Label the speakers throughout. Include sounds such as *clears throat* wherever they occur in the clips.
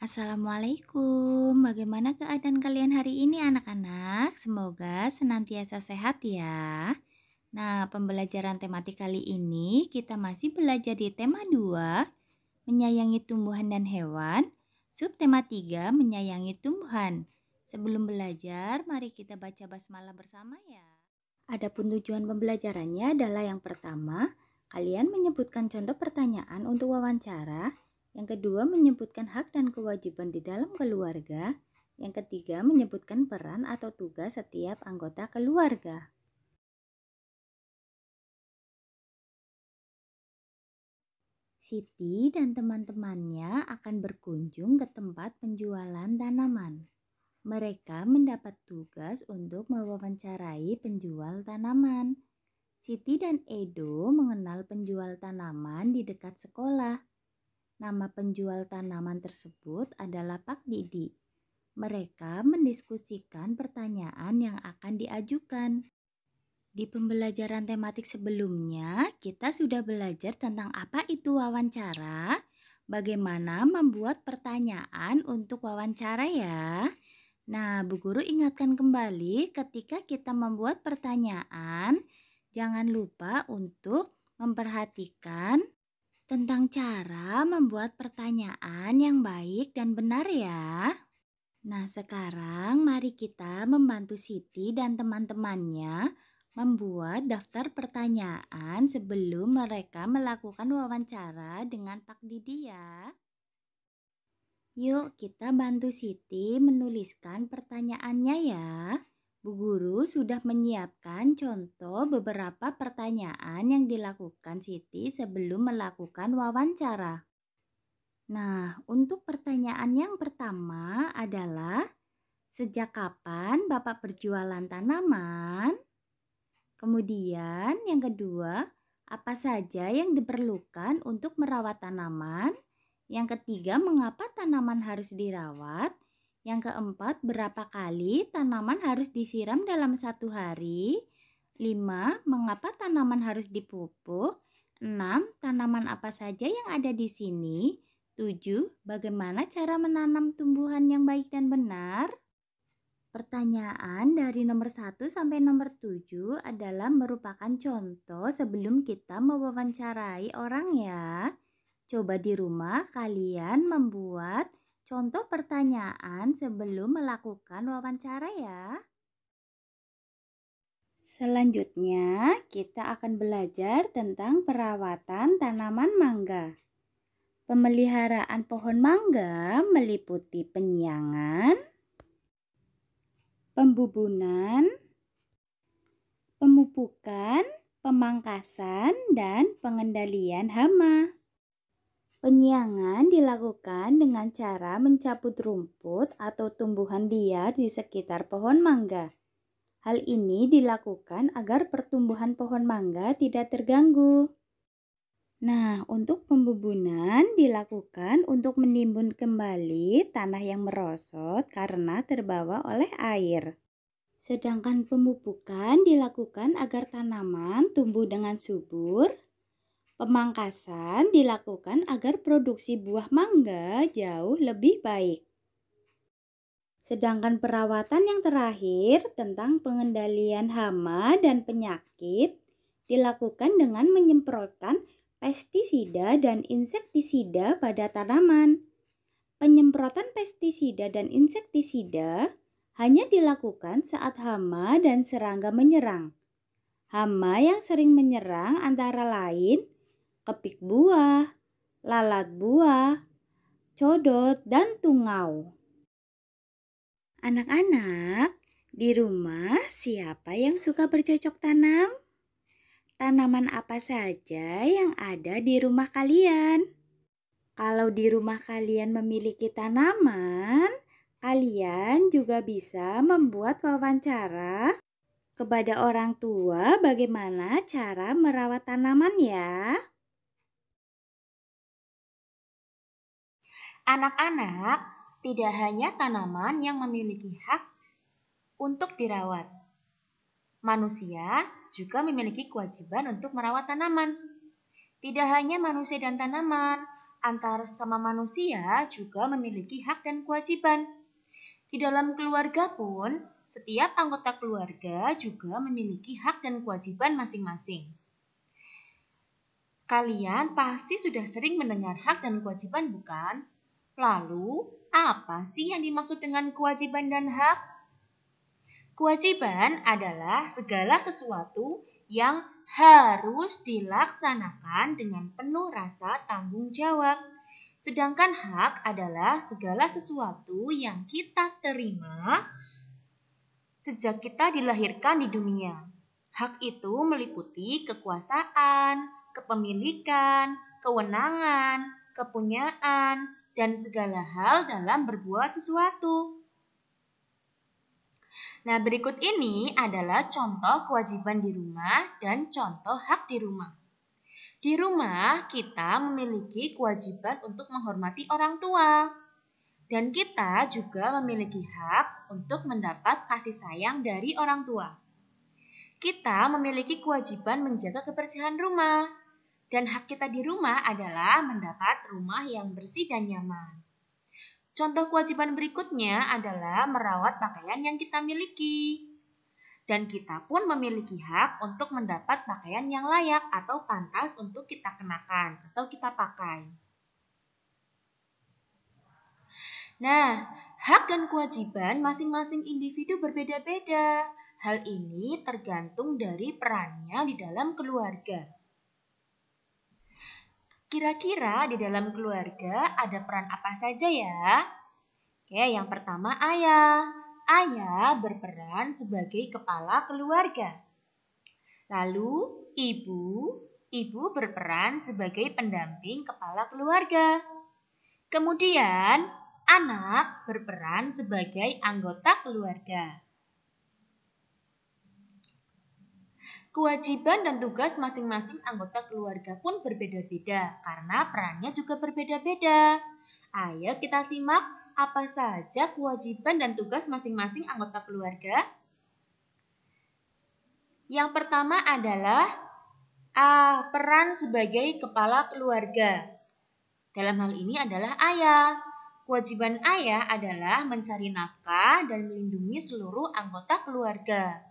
Speaker 1: Assalamualaikum, bagaimana keadaan kalian hari ini anak-anak? Semoga senantiasa sehat ya. Nah, pembelajaran tematik kali ini kita masih belajar di tema 2, menyayangi tumbuhan dan hewan, subtema 3, menyayangi tumbuhan. Sebelum belajar, mari kita baca basmalah bersama ya. Adapun tujuan pembelajarannya adalah yang pertama, kalian menyebutkan contoh pertanyaan untuk wawancara yang kedua, menyebutkan hak dan kewajiban di dalam keluarga. Yang ketiga, menyebutkan peran atau tugas setiap anggota keluarga. Siti dan teman-temannya akan berkunjung ke tempat penjualan tanaman. Mereka mendapat tugas untuk mewawancarai penjual tanaman. Siti dan Edo mengenal penjual tanaman di dekat sekolah. Nama penjual tanaman tersebut adalah Pak Didi. Mereka mendiskusikan pertanyaan yang akan diajukan. Di pembelajaran tematik sebelumnya, kita sudah belajar tentang apa itu wawancara, bagaimana membuat pertanyaan untuk wawancara ya. Nah, Bu Guru ingatkan kembali ketika kita membuat pertanyaan, jangan lupa untuk memperhatikan tentang cara membuat pertanyaan yang baik dan benar ya. Nah, sekarang mari kita membantu Siti dan teman-temannya membuat daftar pertanyaan sebelum mereka melakukan wawancara dengan Pak Didi ya. Yuk, kita bantu Siti menuliskan pertanyaannya ya. Bu Guru sudah menyiapkan contoh beberapa pertanyaan yang dilakukan Siti sebelum melakukan wawancara. Nah, untuk pertanyaan yang pertama adalah Sejak kapan Bapak berjualan tanaman? Kemudian yang kedua, apa saja yang diperlukan untuk merawat tanaman? Yang ketiga, mengapa tanaman harus dirawat? Yang keempat, berapa kali tanaman harus disiram dalam satu hari? 5. Mengapa tanaman harus dipupuk? 6. Tanaman apa saja yang ada di sini? 7. Bagaimana cara menanam tumbuhan yang baik dan benar? Pertanyaan dari nomor 1 sampai nomor 7 adalah merupakan contoh sebelum kita mewawancarai orang ya. Coba di rumah kalian membuat Contoh pertanyaan sebelum melakukan wawancara ya. Selanjutnya, kita akan belajar tentang perawatan tanaman mangga. Pemeliharaan pohon mangga meliputi penyiangan, pembubunan, pemupukan, pemangkasan, dan pengendalian hama. Penyiangan dilakukan dengan cara mencabut rumput atau tumbuhan liar di sekitar pohon mangga. Hal ini dilakukan agar pertumbuhan pohon mangga tidak terganggu. Nah, untuk pembubunan dilakukan untuk menimbun kembali tanah yang merosot karena terbawa oleh air. Sedangkan pemupukan dilakukan agar tanaman tumbuh dengan subur Pemangkasan dilakukan agar produksi buah mangga jauh lebih baik. Sedangkan perawatan yang terakhir tentang pengendalian hama dan penyakit dilakukan dengan menyemprotkan pestisida dan insektisida pada tanaman. Penyemprotan pestisida dan insektisida hanya dilakukan saat hama dan serangga menyerang. Hama yang sering menyerang antara lain kepik buah, lalat buah, codot, dan tungau. Anak-anak, di rumah siapa yang suka bercocok tanam? Tanaman apa saja yang ada di rumah kalian? Kalau di rumah kalian memiliki tanaman, kalian juga bisa membuat wawancara kepada orang tua bagaimana cara merawat tanaman ya.
Speaker 2: Anak-anak tidak hanya tanaman yang memiliki hak untuk dirawat. Manusia juga memiliki kewajiban untuk merawat tanaman. Tidak hanya manusia dan tanaman, antar sama manusia juga memiliki hak dan kewajiban. Di dalam keluarga pun, setiap anggota keluarga juga memiliki hak dan kewajiban masing-masing. Kalian pasti sudah sering mendengar hak dan kewajiban, bukan? Lalu, apa sih yang dimaksud dengan kewajiban dan hak? Kewajiban adalah segala sesuatu yang harus dilaksanakan dengan penuh rasa tanggung jawab. Sedangkan hak adalah segala sesuatu yang kita terima sejak kita dilahirkan di dunia. Hak itu meliputi kekuasaan, kepemilikan, kewenangan, kepunyaan, dan segala hal dalam berbuat sesuatu. Nah, berikut ini adalah contoh kewajiban di rumah dan contoh hak di rumah. Di rumah, kita memiliki kewajiban untuk menghormati orang tua. Dan kita juga memiliki hak untuk mendapat kasih sayang dari orang tua. Kita memiliki kewajiban menjaga kebersihan rumah. Dan hak kita di rumah adalah mendapat rumah yang bersih dan nyaman. Contoh kewajiban berikutnya adalah merawat pakaian yang kita miliki. Dan kita pun memiliki hak untuk mendapat pakaian yang layak atau pantas untuk kita kenakan atau kita pakai. Nah, hak dan kewajiban masing-masing individu berbeda-beda. Hal ini tergantung dari perannya di dalam keluarga. Kira-kira di dalam keluarga ada peran apa saja ya? Oke, yang pertama ayah. Ayah berperan sebagai kepala keluarga. Lalu ibu, ibu berperan sebagai pendamping kepala keluarga. Kemudian anak berperan sebagai anggota keluarga. Kewajiban dan tugas masing-masing anggota keluarga pun berbeda-beda karena perannya juga berbeda-beda. Ayo kita simak apa saja kewajiban dan tugas masing-masing anggota keluarga. Yang pertama adalah A. Peran sebagai kepala keluarga. Dalam hal ini adalah ayah. Kewajiban ayah adalah mencari nafkah dan melindungi seluruh anggota keluarga.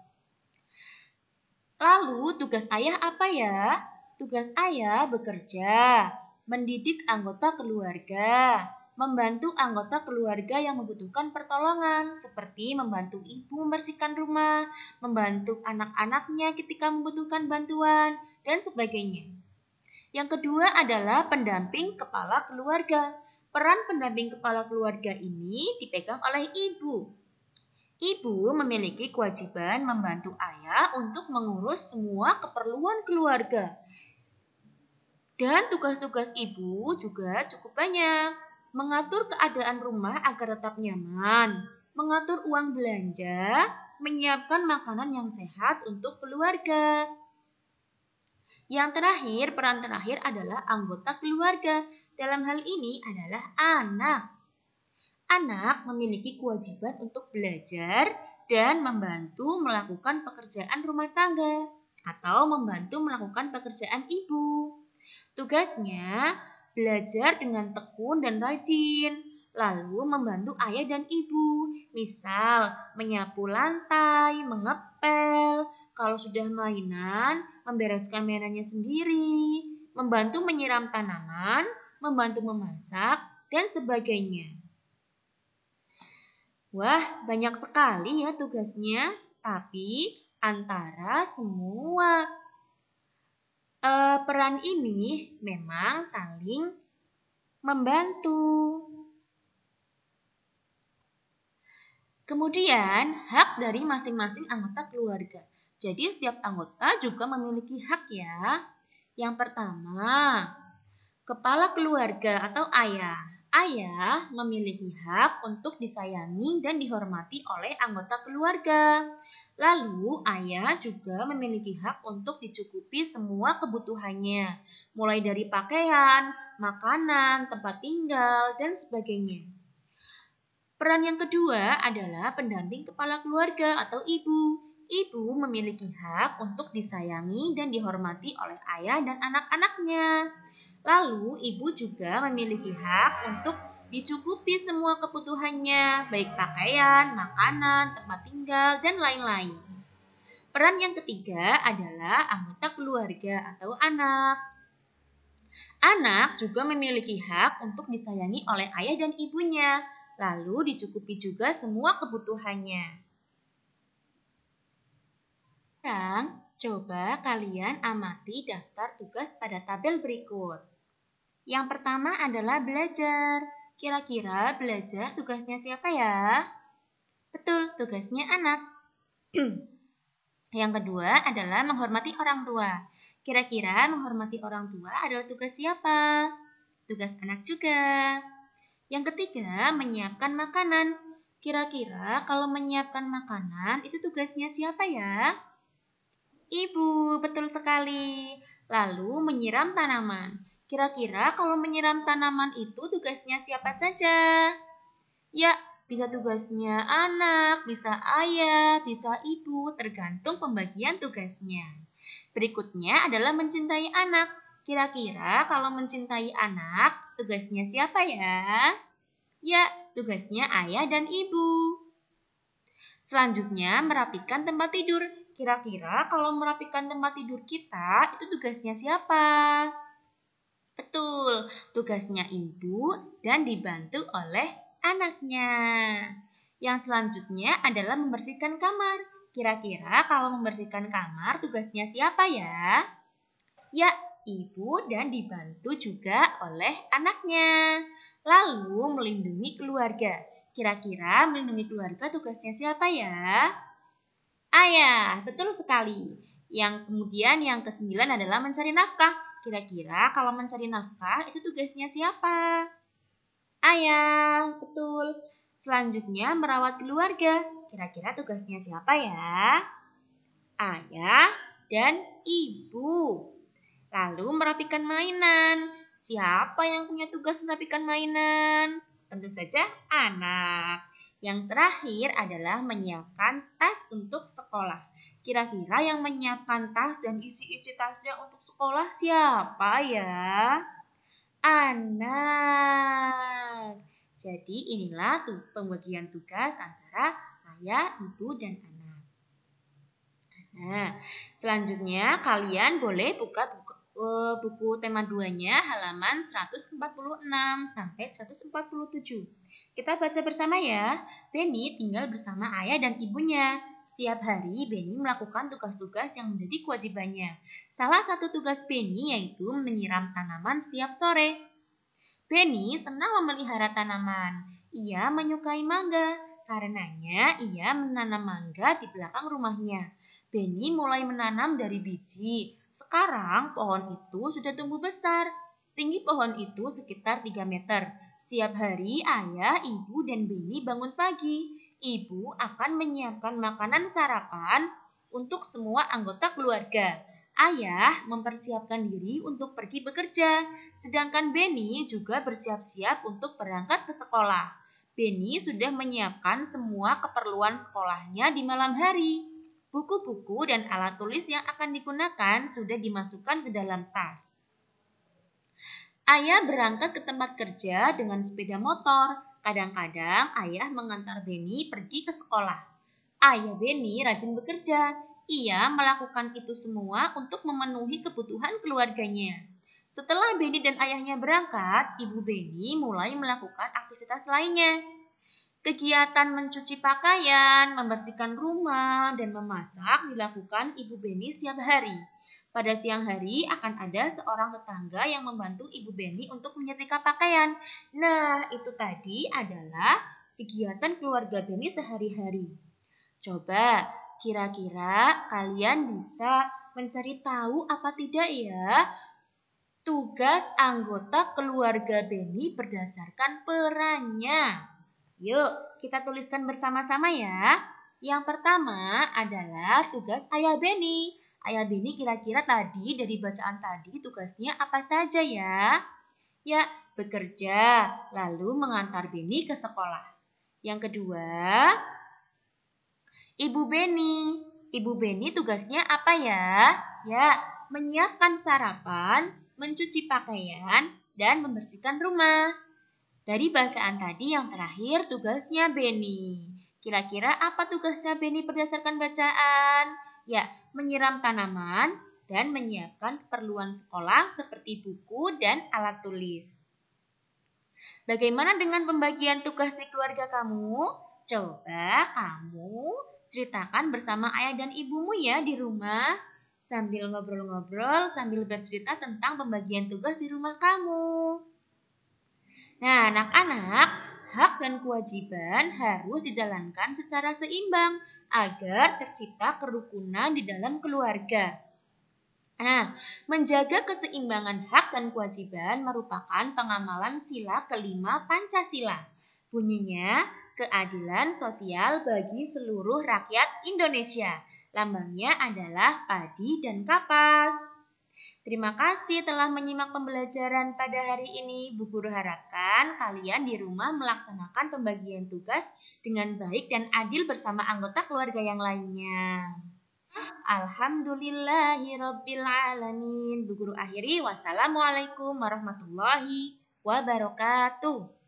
Speaker 2: Lalu tugas ayah apa ya? Tugas ayah bekerja, mendidik anggota keluarga, membantu anggota keluarga yang membutuhkan pertolongan, seperti membantu ibu membersihkan rumah, membantu anak-anaknya ketika membutuhkan bantuan, dan sebagainya. Yang kedua adalah pendamping kepala keluarga. Peran pendamping kepala keluarga ini dipegang oleh ibu Ibu memiliki kewajiban membantu ayah untuk mengurus semua keperluan keluarga. Dan tugas-tugas ibu juga cukup banyak. Mengatur keadaan rumah agar tetap nyaman, mengatur uang belanja, menyiapkan makanan yang sehat untuk keluarga. Yang terakhir, peran terakhir adalah anggota keluarga. Dalam hal ini adalah anak. Anak memiliki kewajiban untuk belajar dan membantu melakukan pekerjaan rumah tangga atau membantu melakukan pekerjaan ibu. Tugasnya belajar dengan tekun dan rajin, lalu membantu ayah dan ibu. Misal, menyapu lantai, mengepel, kalau sudah mainan, membereskan mainannya sendiri, membantu menyiram tanaman, membantu memasak, dan sebagainya. Wah, banyak sekali ya tugasnya, tapi antara semua e, peran ini memang saling membantu. Kemudian, hak dari masing-masing anggota keluarga. Jadi, setiap anggota juga memiliki hak ya. Yang pertama, kepala keluarga atau ayah. Ayah memiliki hak untuk disayangi dan dihormati oleh anggota keluarga. Lalu, ayah juga memiliki hak untuk dicukupi semua kebutuhannya, mulai dari pakaian, makanan, tempat tinggal, dan sebagainya. Peran yang kedua adalah pendamping kepala keluarga atau ibu. Ibu memiliki hak untuk disayangi dan dihormati oleh ayah dan anak-anaknya. Lalu, ibu juga memiliki hak untuk dicukupi semua kebutuhannya, baik pakaian, makanan, tempat tinggal, dan lain-lain. Peran yang ketiga adalah anggota keluarga atau anak. Anak juga memiliki hak untuk disayangi oleh ayah dan ibunya, lalu dicukupi juga semua kebutuhannya. Sekarang, coba kalian amati daftar tugas pada tabel berikut. Yang pertama adalah belajar. Kira-kira belajar tugasnya siapa ya? Betul, tugasnya anak. *clears throat* Yang kedua adalah menghormati orang tua. Kira-kira menghormati orang tua adalah tugas siapa? Tugas anak juga. Yang ketiga, menyiapkan makanan. Kira-kira kalau menyiapkan makanan itu tugasnya siapa ya? Ibu, betul sekali. Lalu menyiram tanaman. Kira-kira kalau menyiram tanaman itu tugasnya siapa saja? Ya, bisa tugasnya anak, bisa ayah, bisa ibu, tergantung pembagian tugasnya. Berikutnya adalah mencintai anak. Kira-kira kalau mencintai anak, tugasnya siapa ya? Ya, tugasnya ayah dan ibu. Selanjutnya, merapikan tempat tidur. Kira-kira kalau merapikan tempat tidur kita, itu tugasnya siapa? Betul, tugasnya ibu dan dibantu oleh anaknya. Yang selanjutnya adalah membersihkan kamar. Kira-kira kalau membersihkan kamar tugasnya siapa ya? Ya, ibu dan dibantu juga oleh anaknya. Lalu melindungi keluarga. Kira-kira melindungi keluarga tugasnya siapa ya? Ayah, ya, betul sekali. Yang kemudian yang kesembilan adalah mencari nafkah Kira-kira kalau mencari nafkah itu tugasnya siapa? Ayah, betul. Selanjutnya merawat keluarga. Kira-kira tugasnya siapa ya? Ayah dan ibu. Lalu merapikan mainan. Siapa yang punya tugas merapikan mainan? Tentu saja anak. Yang terakhir adalah menyiapkan tas untuk sekolah. Kira-kira yang menyiapkan tas dan isi-isi tasnya untuk sekolah siapa ya? Anak. Jadi inilah tuh pembagian tugas antara ayah, ibu, dan anak. Nah, selanjutnya kalian boleh buka buku, uh, buku tema 2-nya halaman 146 sampai 147. Kita baca bersama ya. Benny tinggal bersama ayah dan ibunya. Setiap hari, Benny melakukan tugas-tugas yang menjadi kewajibannya. Salah satu tugas Benny yaitu menyiram tanaman setiap sore. Benny senang memelihara tanaman. Ia menyukai mangga, karenanya ia menanam mangga di belakang rumahnya. Benny mulai menanam dari biji. Sekarang pohon itu sudah tumbuh besar. Tinggi pohon itu sekitar 3 meter. Setiap hari ayah, ibu, dan Benny bangun pagi ibu akan menyiapkan makanan sarapan untuk semua anggota keluarga. Ayah mempersiapkan diri untuk pergi bekerja, sedangkan Benny juga bersiap-siap untuk berangkat ke sekolah. Benny sudah menyiapkan semua keperluan sekolahnya di malam hari. Buku-buku dan alat tulis yang akan digunakan sudah dimasukkan ke dalam tas. Ayah berangkat ke tempat kerja dengan sepeda motor Kadang-kadang ayah mengantar Benny pergi ke sekolah. Ayah Benny rajin bekerja. Ia melakukan itu semua untuk memenuhi kebutuhan keluarganya. Setelah Benny dan ayahnya berangkat, ibu Benny mulai melakukan aktivitas lainnya. Kegiatan mencuci pakaian, membersihkan rumah, dan memasak dilakukan ibu Benny setiap hari. Pada siang hari akan ada seorang tetangga yang membantu Ibu Beni untuk menyetrika pakaian. Nah, itu tadi adalah kegiatan keluarga Beni sehari-hari. Coba kira-kira kalian bisa mencari tahu apa tidak ya tugas anggota keluarga Beni berdasarkan perannya. Yuk, kita tuliskan bersama-sama ya. Yang pertama adalah tugas ayah Beni. Ayah Beni kira-kira tadi dari bacaan tadi tugasnya apa saja ya? Ya, bekerja, lalu mengantar Beni ke sekolah. Yang kedua, Ibu Beni. Ibu Beni tugasnya apa ya? Ya, menyiapkan sarapan, mencuci pakaian, dan membersihkan rumah. Dari bacaan tadi yang terakhir tugasnya Beni. Kira-kira apa tugasnya Beni berdasarkan bacaan? Ya, menyiram tanaman dan menyiapkan keperluan sekolah seperti buku dan alat tulis. Bagaimana dengan pembagian tugas di keluarga kamu? Coba kamu ceritakan bersama ayah dan ibumu ya di rumah sambil ngobrol-ngobrol, sambil bercerita tentang pembagian tugas di rumah kamu. Nah, anak-anak, hak dan kewajiban harus dijalankan secara seimbang agar tercipta kerukunan di dalam keluarga. Nah, menjaga keseimbangan hak dan kewajiban merupakan pengamalan sila kelima Pancasila. Bunyinya, keadilan sosial bagi seluruh rakyat Indonesia. Lambangnya adalah padi dan kapas. Terima kasih telah menyimak pembelajaran pada hari ini. Bu Guru harapkan kalian di rumah melaksanakan pembagian tugas dengan baik dan adil bersama anggota keluarga yang lainnya. Alhamdulillahirrabbilalamin. Bu Guru akhiri. Wassalamualaikum warahmatullahi wabarakatuh.